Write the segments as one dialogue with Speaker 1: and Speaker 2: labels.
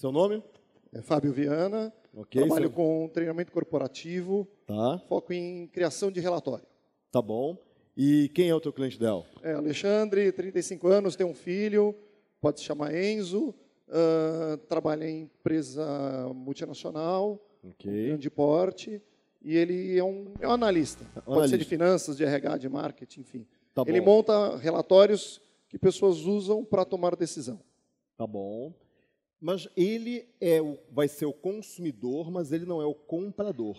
Speaker 1: Seu nome? É Fábio Viana. Okay, trabalho seu... com treinamento corporativo. Tá. Foco em criação de relatório. Tá bom. E quem é o teu cliente ideal? É Alexandre, 35 anos, tem um filho, pode se chamar Enzo. Uh, trabalha em empresa multinacional, okay. grande porte, e ele é um, é um analista. analista. É pode ser de finanças, de RH, de marketing, enfim. Tá ele monta relatórios que pessoas usam para tomar decisão. Tá bom. Mas
Speaker 2: ele é o, vai ser o consumidor, mas ele não é o comprador.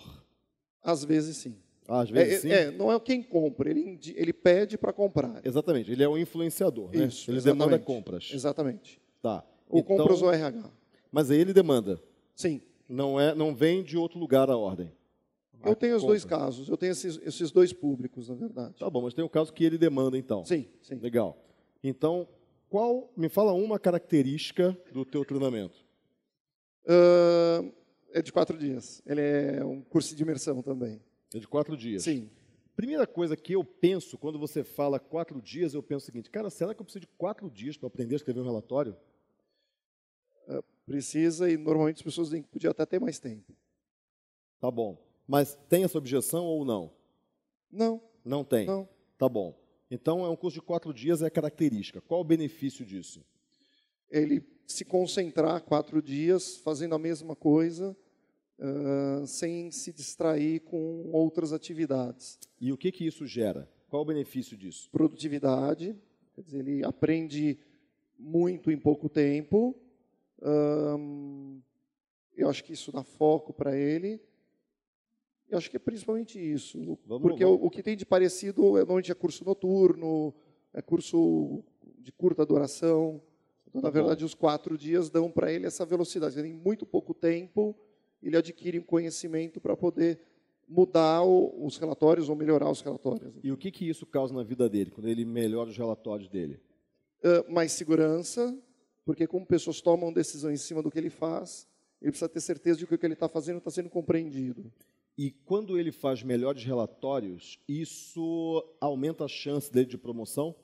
Speaker 2: Às
Speaker 1: vezes sim. Ah, às vezes é, é, sim. É, não é quem compra, ele, ele pede para comprar. Exatamente, ele é o influenciador, né? Isso, ele exatamente. demanda compras. Exatamente. Tá. o então, compras ou RH.
Speaker 2: Mas ele demanda. Sim. Não, é, não vem de outro lugar a ordem. Eu tenho os dois casos, eu tenho esses, esses, dois públicos, na verdade. Tá bom, mas tem o um caso que ele demanda, então. Sim, sim. Legal. Então, qual, me fala uma característica do teu treinamento?
Speaker 1: Uh, é de quatro dias. Ele é um curso de imersão também. É de quatro dias? Sim. Primeira coisa que eu penso quando você fala quatro dias, eu penso o seguinte: cara, será que eu preciso de quatro dias para aprender a escrever um relatório? Uh, precisa e normalmente as pessoas dizem que podia até ter mais tempo. Tá bom. Mas tem essa
Speaker 2: objeção ou não? Não. Não tem? Não. Tá bom. Então, é um curso de quatro
Speaker 1: dias, é característica. Qual o benefício disso? Ele se concentrar quatro dias fazendo a mesma coisa, uh, sem se distrair com outras atividades. E o que, que isso gera?
Speaker 2: Qual o benefício disso?
Speaker 1: Produtividade, quer dizer, ele aprende muito em pouco tempo. Ah, eu acho que isso dá foco para ele. Eu acho que é principalmente isso. Vamos, porque vamos. O, o, que tem de parecido é onde é curso noturno, é curso de curta duração. Então, tá na verdade, bom. os quatro dias dão para ele essa velocidade. Ele muito pouco tempo, ele adquire um conhecimento para poder mudar o, os relatórios ou melhorar os relatórios. E o que, que isso causa na vida dele, quando ele melhora os relatórios dele? Uh, mais segurança, porque como pessoas tomam decisão em cima do que ele faz, ele precisa ter certeza de que o que ele está fazendo está sendo compreendido. E quando ele
Speaker 2: faz melhores relatórios, isso aumenta a chance dele de promoção?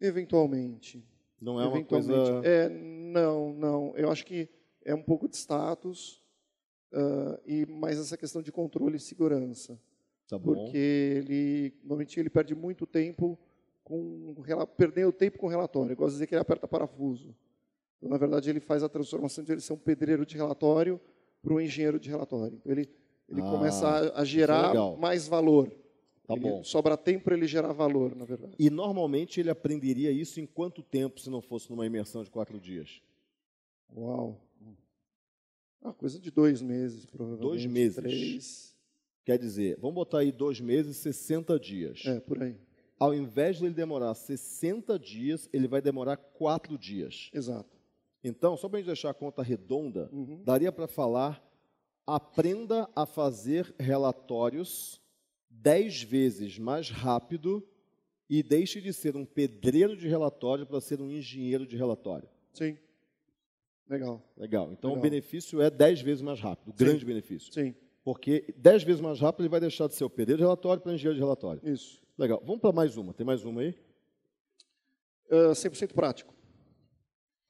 Speaker 1: Eventualmente. Não é uma coisa. É, não, não. Eu acho que é um pouco de status uh, e mais essa questão de controle e segurança. Tá bom. Porque ele, normalmente, ele perde muito tempo com perdendo tempo com relatório. Eu gosto de dizer que ele aperta parafuso. Então, na verdade, ele faz a transformação de ele ser um pedreiro de relatório para o engenheiro de relatório. Então, ele, ele ah, começa a, a é gerar mais valor. Tá ele, bom. Sobra tempo para ele gerar valor, na verdade. E
Speaker 2: normalmente ele aprenderia isso em quanto tempo se não fosse numa imersão de quatro dias?
Speaker 1: Uau! Uma ah, coisa de dois meses, provavelmente. Dois meses. Três.
Speaker 2: Quer dizer, vamos botar aí dois meses, 60 dias. É, por aí. Ao invés de ele demorar 60 dias, ele vai demorar quatro dias. Exato. Então, só para a gente deixar a conta redonda, uhum. daria para falar: aprenda a fazer relatórios dez vezes mais rápido e deixe de ser um pedreiro de relatório para ser um engenheiro de relatório. Sim. Legal. Legal. Então, Legal. o benefício é dez vezes mais rápido, o Sim. grande benefício. Sim. Porque dez vezes mais rápido ele vai deixar de ser o pedreiro de relatório para engenheiro de relatório. Isso. Legal. Vamos para mais uma. Tem mais uma aí?
Speaker 1: Uh, ah, 100% prático.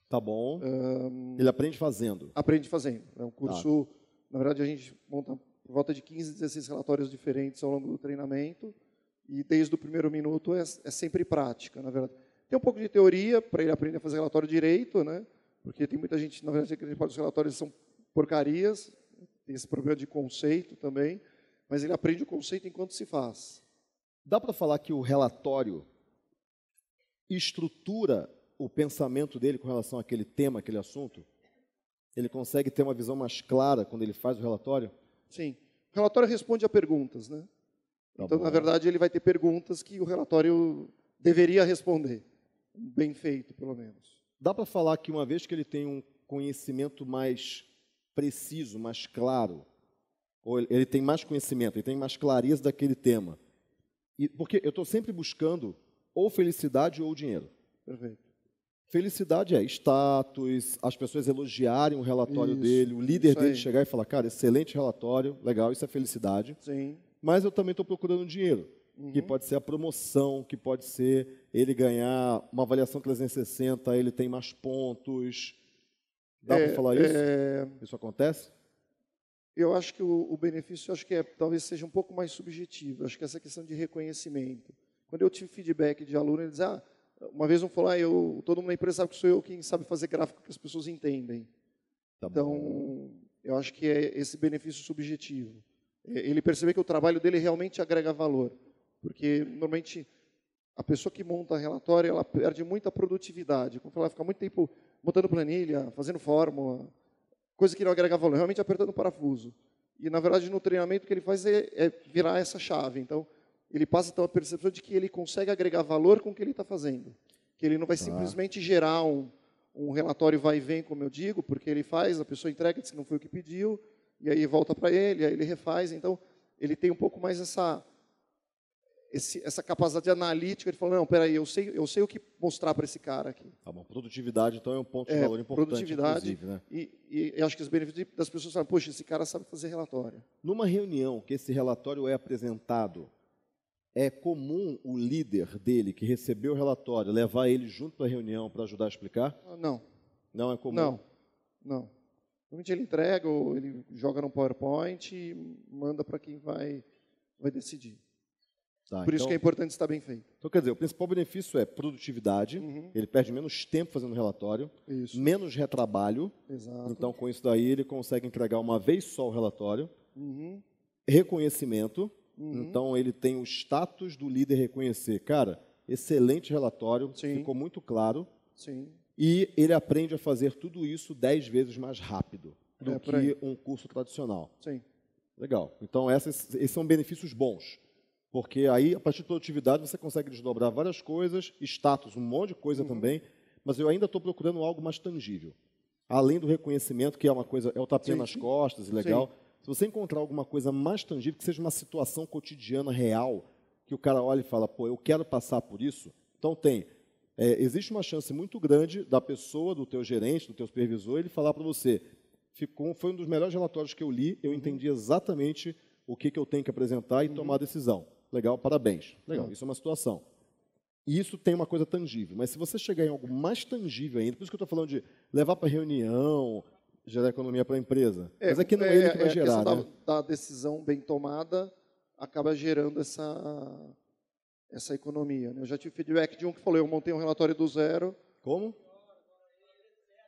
Speaker 1: Tá bom. Um, Ele aprende fazendo. Aprende fazendo. É um curso, tá. na verdade, a gente monta por volta de 15, 16 relatórios diferentes ao longo do treinamento e desde o primeiro minuto é, é, sempre prática, na verdade. Tem um pouco de teoria para ele aprender a fazer relatório direito, né? Porque tem muita gente, na verdade, que os relatórios são porcarias, tem esse problema de conceito também, mas ele aprende o conceito enquanto se faz. Dá para falar que o relatório
Speaker 2: estrutura o pensamento dele com relação àquele tema, aquele assunto? Ele consegue ter uma visão mais clara quando ele faz o relatório?
Speaker 1: Sim. O relatório responde a perguntas, né? Tá então, bom. na verdade, ele vai ter perguntas que o relatório deveria responder. Bem feito, pelo menos. Dá para falar que uma vez que ele tem um
Speaker 2: conhecimento mais preciso, mais claro, ou ele tem mais conhecimento, ele tem mais clareza daquele tema. E, porque eu estou sempre buscando ou felicidade ou dinheiro. Perfeito. Felicidade é status, as pessoas elogiarem o relatório isso, dele, o líder dele chegar e falar, cara, excelente relatório, legal, isso é
Speaker 1: felicidade. Sim.
Speaker 2: Mas eu também estou procurando dinheiro, uhum. que pode ser a promoção, que pode ser ele ganhar uma avaliação 360, ele tem mais pontos.
Speaker 1: Dá é, para falar isso? É... Isso acontece? Eu acho que o, o benefício, acho que é, talvez seja um pouco mais subjetivo. Acho que essa questão de reconhecimento. Quando eu tive feedback de aluno, ele diz, ah, uma vez um falou ah, eu, todo mundo na empresa sabe que sou eu quem sabe fazer gráfico que as pessoas entendem. Tá então, eu acho que é esse benefício subjetivo. Ele perceber que o trabalho dele realmente agrega valor. Porque, normalmente, a pessoa que monta relatório, ela perde muita produtividade. Como ela fica muito tempo montando planilha, fazendo fórmula, coisa que não agrega valor, realmente apertando o parafuso. E, na verdade, no treinamento, o que ele faz é, é virar essa chave. Então, ele passa a ter uma percepção de que ele consegue agregar valor com o que ele está fazendo. Que ele não vai tá. simplesmente gerar um, um relatório vai e vem, como eu digo, porque ele faz, a pessoa entrega, diz que não foi o que pediu, e aí volta para ele, aí ele refaz. Então, ele tem um pouco mais essa esse, essa capacidade analítica, ele fala não, peraí, eu sei, eu sei o que mostrar para esse cara aqui. Tá bom, produtividade, então, é um ponto de é, valor importante, produtividade, inclusive. Né? E, e, acho que os benefícios das pessoas falam, poxa, esse cara sabe fazer relatório. Numa reunião
Speaker 2: que esse relatório é apresentado, é comum o líder dele, que recebeu o relatório, levar ele junto para a reunião para ajudar a explicar? Ah, não. Não é comum? Não,
Speaker 1: não. Normalmente ele entrega ou ele joga no PowerPoint e manda para quem vai, vai decidir.
Speaker 2: Tá, Por então, isso que é importante
Speaker 1: estar bem feito. Então, quer dizer, o principal
Speaker 2: benefício é produtividade, uhum. ele perde menos tempo fazendo relatório, isso. menos retrabalho.
Speaker 1: Exato. Então,
Speaker 2: com isso daí, ele consegue entregar uma vez só o relatório. Uhum. Reconhecimento, Uhum. Então ele tem o status do líder reconhecer. Cara, excelente relatório, Sim. ficou muito claro. Sim. E ele aprende a fazer tudo isso dez vezes mais rápido do é, que um curso tradicional. Sim. Legal. Então essas, esses são benefícios bons. Porque aí, a partir de produtividade, você consegue desdobrar várias coisas, status, um monte de coisa uhum. também, mas eu ainda estou procurando algo mais tangível. Além do reconhecimento, que é uma coisa, é o tapinha Sim. nas costas, legal. Sim você encontrar alguma coisa mais tangível, que seja uma situação cotidiana real, que o cara olha e fala, pô, eu quero passar por isso, então tem. É, existe uma chance muito grande da pessoa, do teu gerente, do teu supervisor, ele falar para você, ficou, foi um dos melhores relatórios que eu li, eu uhum. entendi exatamente o que, que eu tenho que apresentar e tomar a uhum. decisão. Legal, parabéns. Legal, uhum. isso é uma situação. E isso tem uma coisa tangível. Mas se você chegar em algo mais tangível ainda, por isso que eu estou falando de levar para reunião, gerar economia para a empresa. É, Mas aqui não é, é ele que vai é, gerar. A né?
Speaker 1: da, da, decisão bem tomada acaba gerando essa, essa economia. Né? Eu já tive feedback de um que falou: eu montei um relatório do zero. Como?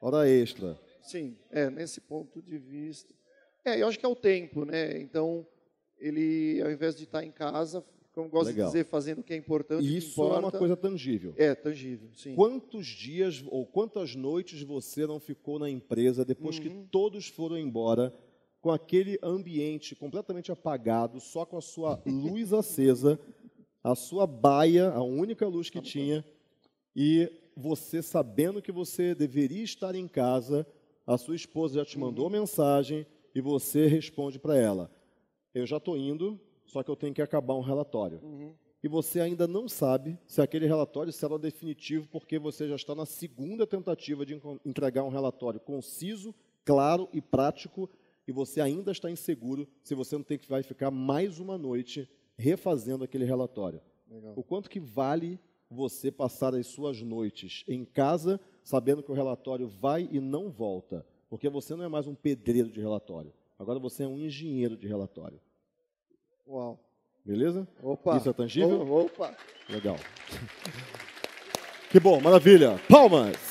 Speaker 2: Hora extra.
Speaker 1: Sim, é, nesse ponto de vista. É, eu acho que é o tempo, né? Então, ele, ao invés de estar em casa, como gosto Legal. de dizer, fazendo o que é importante. E isso é uma coisa
Speaker 2: tangível. É, tangível, sim. Quantos dias ou quantas noites você não ficou na empresa depois uhum. que todos foram embora, com aquele ambiente completamente apagado, só com a sua luz acesa, a sua baia, a única luz que tá tinha, e você sabendo que você deveria estar em casa, a sua esposa já te mandou uhum. mensagem e você responde para ela: Eu já estou indo, só que eu tenho que acabar um relatório. Uhum. E você ainda não sabe se aquele relatório será definitivo, porque você já está na segunda tentativa de entregar um relatório conciso, claro e prático, e você ainda está inseguro se você não tem que vai ficar mais uma noite refazendo aquele relatório. Legal. O quanto que vale você passar as suas noites em casa sabendo que o relatório vai e não volta, porque você não é mais um pedreiro de relatório. Agora você é um engenheiro de relatório. Uau. Beleza? Opa. Isso é tangível? Opa. Legal. Que bom, maravilha. Palmas!